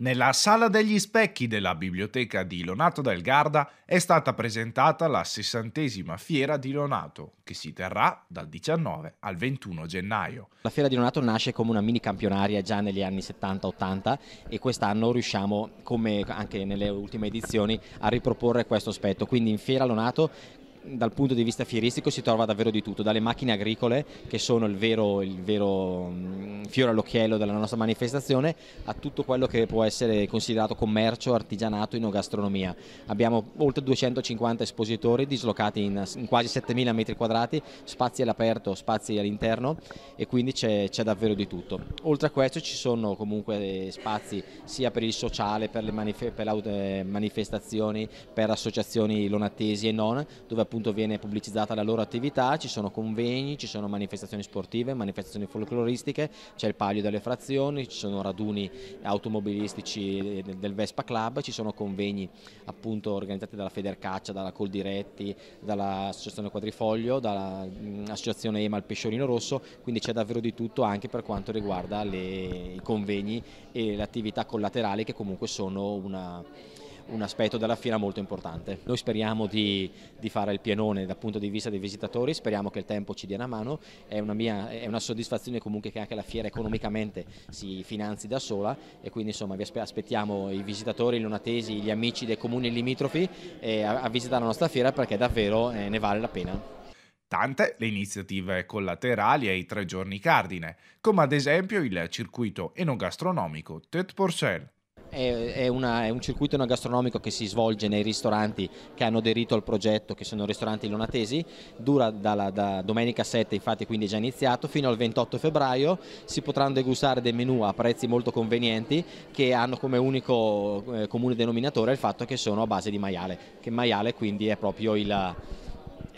Nella Sala degli Specchi della biblioteca di Lonato del Garda è stata presentata la sessantesima Fiera di Lonato, che si terrà dal 19 al 21 gennaio. La Fiera di Lonato nasce come una mini campionaria già negli anni 70-80 e quest'anno riusciamo, come anche nelle ultime edizioni, a riproporre questo aspetto. Quindi in Fiera Lonato dal punto di vista fieristico si trova davvero di tutto, dalle macchine agricole che sono il vero, il vero mm, fiore all'occhiello della nostra manifestazione a tutto quello che può essere considerato commercio, artigianato, inogastronomia. Abbiamo oltre 250 espositori dislocati in, in quasi 7000 metri quadrati, spazi all'aperto, spazi all'interno e quindi c'è davvero di tutto. Oltre a questo ci sono comunque eh, spazi sia per il sociale, per le, manif per le eh, manifestazioni, per associazioni lonattesi e non, dove appunto appunto viene pubblicizzata la loro attività, ci sono convegni, ci sono manifestazioni sportive, manifestazioni folcloristiche, c'è il palio delle frazioni, ci sono raduni automobilistici eh, del Vespa Club, ci sono convegni appunto organizzati dalla Federcaccia, dalla Coldiretti, dall'Associazione Quadrifoglio, dall'Associazione mm, EMA al Pesciolino Rosso, quindi c'è davvero di tutto anche per quanto riguarda le, i convegni e le attività collaterali che comunque sono una un aspetto della fiera molto importante. Noi speriamo di, di, fare il pienone dal punto di vista dei visitatori, speriamo che il tempo ci dia una mano, è una, mia, è una soddisfazione comunque che anche la fiera economicamente si finanzi da sola e quindi insomma vi aspettiamo i visitatori, i lunatesi, gli amici dei comuni limitrofi a, a, visitare la nostra fiera perché davvero eh, ne vale la pena. Tante le iniziative collaterali ai tre giorni cardine, come ad esempio il circuito enogastronomico Tet Porcel è, una, è, un circuito non gastronomico che si svolge nei ristoranti che hanno aderito al progetto, che sono ristoranti lonatesi, dura dalla, da domenica 7, infatti quindi è già iniziato, fino al 28 febbraio si potranno degustare dei menù a prezzi molto convenienti che hanno come unico eh, comune denominatore il fatto che sono a base di maiale, che maiale quindi è proprio il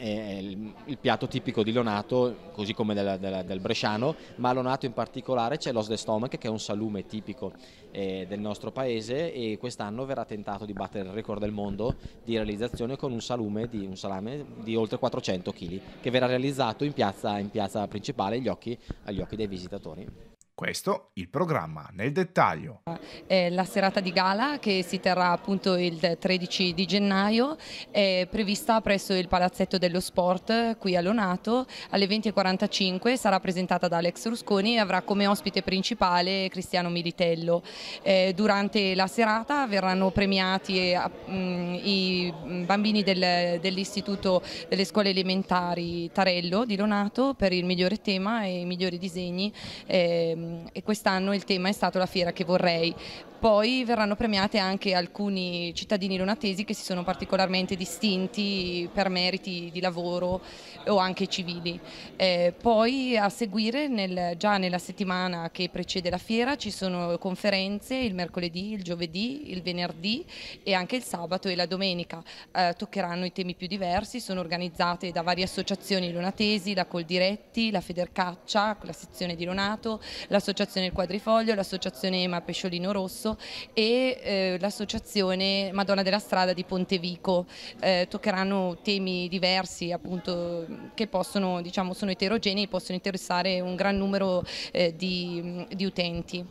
il, il, piatto tipico di Lonato, così come della, della, del bresciano, ma a Lonato in particolare c'è l'os de stomach che è un salume tipico eh, del nostro paese e quest'anno verrà tentato di battere il record del mondo di realizzazione con un salume di, un salame di oltre 400 kg che verrà realizzato in piazza, in piazza principale agli occhi, agli occhi dei visitatori. Questo il programma nel dettaglio. È la serata di gala che si terrà appunto il 13 di gennaio è prevista presso il Palazzetto dello Sport qui a Lonato alle 20.45 sarà presentata da Alex Rusconi e avrà come ospite principale Cristiano Militello. Eh, durante la serata verranno premiati eh, mm, i mm, bambini dell'Istituto delle Scuole Elementari Tarello di Lonato per il migliore tema e i migliori disegni ehm, e, quest'anno il tema è stato la fiera che vorrei, poi verranno premiate anche alcuni cittadini lunatesi che si sono particolarmente distinti per meriti di lavoro o anche civili. Eh, poi a seguire nel, già nella settimana che precede la fiera ci sono conferenze il mercoledì, il giovedì, il venerdì e anche il sabato e la domenica. Eh, toccheranno i temi più diversi, sono organizzate da varie associazioni lunatesi, la Coldiretti, la Federcaccia, la sezione di Lonato, l'associazione Il Quadrifoglio, l'associazione Ema Pesciolino Rosso Rosso e eh, l'associazione Madonna della Strada di Pontevico. Eh, toccheranno temi diversi appunto che possono, diciamo, sono eterogenei, e possono interessare un gran numero eh, di, di utenti.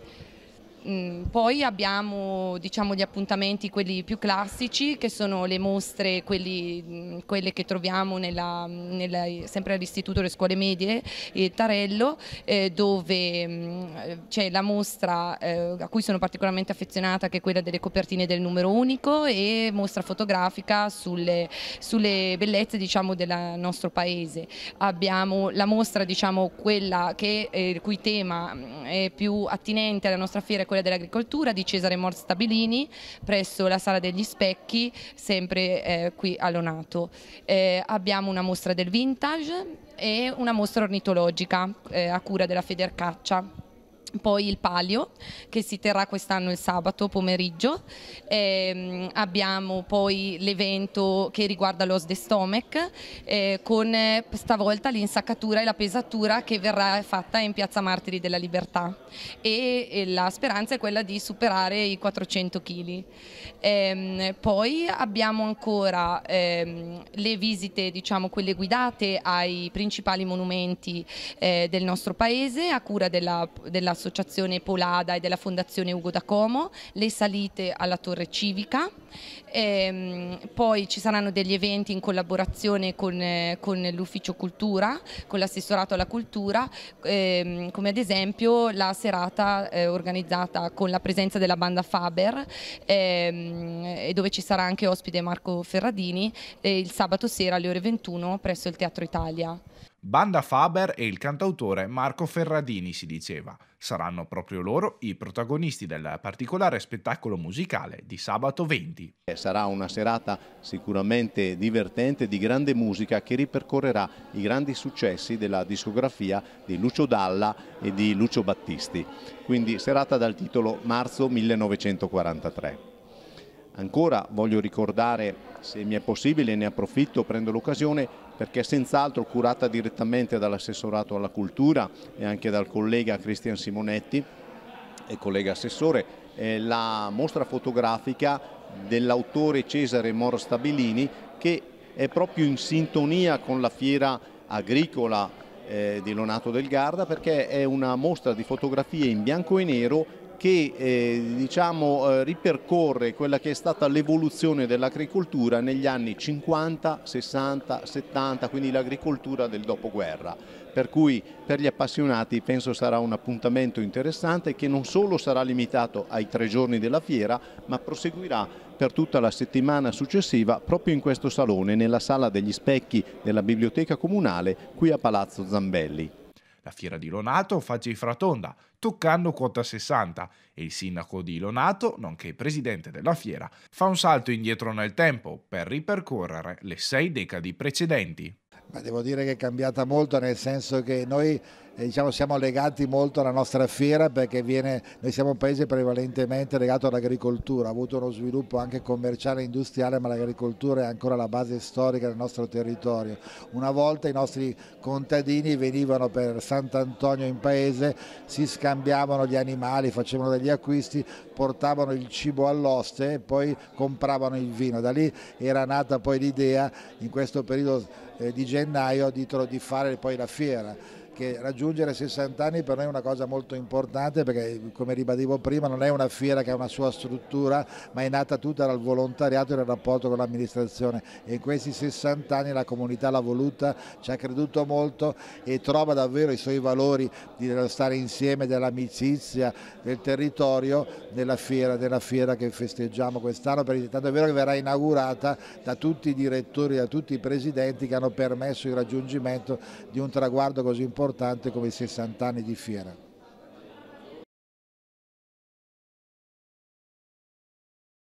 Mm, poi abbiamo diciamo, gli appuntamenti, quelli più classici, che sono le mostre, quelli, mm, quelle che troviamo nella, nella, sempre all'Istituto delle Scuole Medie e Tarello, eh, dove mm, c'è la mostra eh, a cui sono particolarmente affezionata, che è quella delle copertine del numero unico e mostra fotografica sulle, sulle bellezze diciamo, del nostro paese. Abbiamo la mostra, diciamo, quella che, eh, il cui tema è più attinente alla nostra fiera quella dell'agricoltura di Cesare Mor Stabilini presso la Sala degli Specchi, sempre eh, qui a Lonato. Eh, abbiamo una mostra del vintage e una mostra ornitologica eh, a cura della Federcaccia poi il palio che si terrà quest'anno il sabato pomeriggio, eh, abbiamo poi l'evento che riguarda lo de Stomach eh, con eh, stavolta l'insaccatura e la pesatura che verrà fatta in Piazza Martiri della Libertà e, e la speranza è quella di superare i 400 kg. Eh, poi abbiamo ancora ehm, le visite, diciamo quelle guidate ai principali monumenti eh, del nostro paese a cura della, della dell'associazione Polada e della fondazione Ugo da Como, le salite alla Torre Civica, ehm, poi ci saranno degli eventi in collaborazione con, eh, con l'ufficio cultura, con l'assessorato alla cultura, ehm, come ad esempio la serata eh, organizzata con la presenza della banda Faber ehm, dove ci sarà anche ospite Marco Ferradini eh, il sabato sera alle ore 21 presso il Teatro Italia. Banda Faber e il cantautore Marco Ferradini, si diceva. Saranno proprio loro i protagonisti del particolare spettacolo musicale di sabato 20. Eh, sarà una serata sicuramente divertente di grande musica che ripercorrerà i grandi successi della discografia di Lucio Dalla e di Lucio Battisti. Quindi serata dal titolo Marzo 1943. Ancora voglio ricordare, se mi è possibile, ne approfitto, prendo l'occasione, perché senz'altro curata direttamente dall'assessorato alla cultura e anche dal collega Cristian Simonetti e collega assessore, eh, la mostra fotografica dell'autore Cesare Moro Stabilini che è proprio in sintonia con la fiera agricola eh, di Lonato del Garda perché è una mostra di fotografie in bianco e nero che eh, diciamo, eh, ripercorre quella che è stata l'evoluzione dell'agricoltura negli anni 50, 60, 70, quindi l'agricoltura del dopoguerra. Per cui per gli appassionati penso sarà un appuntamento interessante che non solo sarà limitato ai tre giorni della fiera, ma proseguirà per tutta la settimana successiva proprio in questo salone, nella sala degli specchi della Biblioteca Comunale qui a Palazzo Zambelli. La fiera di Lonato fa Gifratonda, toccando quota 60, e il sindaco di Lonato, nonché presidente della fiera, fa un salto indietro nel tempo per ripercorrere le sei decadi precedenti. Ma devo dire che è cambiata molto nel senso che noi eh, diciamo, siamo legati molto alla nostra fiera perché viene, noi siamo un paese prevalentemente legato all'agricoltura, ha avuto uno sviluppo anche commerciale e industriale, ma l'agricoltura è ancora la base storica del nostro territorio. Una volta i nostri contadini venivano per Sant'Antonio in paese, si scambiavano gli animali, facevano degli acquisti, portavano il cibo all'oste e poi compravano il vino. Da lì era nata poi l'idea in questo periodo eh, di gennaio di, fare poi la fiera che raggiungere 60 anni per noi è una cosa molto importante perché come ribadivo prima non è una fiera che ha una sua struttura ma è nata tutta dal volontariato e dal rapporto con l'amministrazione e in questi 60 anni la comunità l'ha voluta, ci ha creduto molto e trova davvero i suoi valori di stare insieme, dell'amicizia, del territorio nella fiera, nella fiera che festeggiamo quest'anno, tanto è vero che verrà inaugurata da tutti i direttori, da tutti i presidenti che hanno permesso il raggiungimento di un traguardo così importante importante come i 60 anni di fiera.